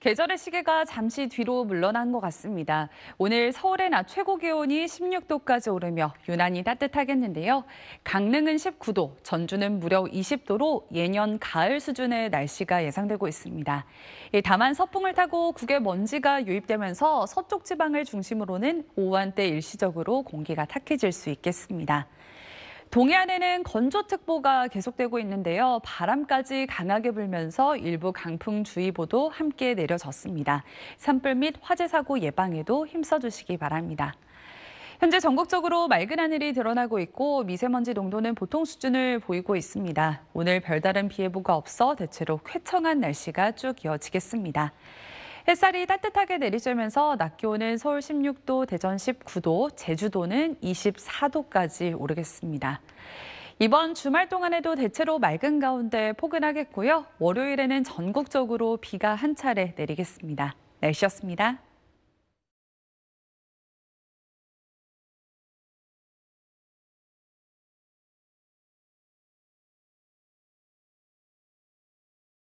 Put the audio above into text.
계절의 시계가 잠시 뒤로 물러난 것 같습니다. 오늘 서울의 낮 최고 기온이 16도까지 오르며 유난히 따뜻하겠는데요. 강릉은 19도, 전주는 무려 20도로 예년 가을 수준의 날씨가 예상되고 있습니다. 예, 다만 서풍을 타고 국외 먼지가 유입되면서 서쪽 지방을 중심으로는 오후 한때 일시적으로 공기가 탁해질 수 있겠습니다. 동해안에는 건조특보가 계속되고 있는데요. 바람까지 강하게 불면서 일부 강풍주의보도 함께 내려졌습니다. 산불 및 화재 사고 예방에도 힘써주시기 바랍니다. 현재 전국적으로 맑은 하늘이 드러나고 있고 미세먼지 농도는 보통 수준을 보이고 있습니다. 오늘 별다른 피해보가 없어 대체로 쾌청한 날씨가 쭉 이어지겠습니다. 햇살이 따뜻하게 내리쬐면서 낮 기온은 서울 16도, 대전 19도, 제주도는 24도까지 오르겠습니다. 이번 주말 동안에도 대체로 맑은 가운데 포근하겠고요. 월요일에는 전국적으로 비가 한 차례 내리겠습니다. 날씨였습니다.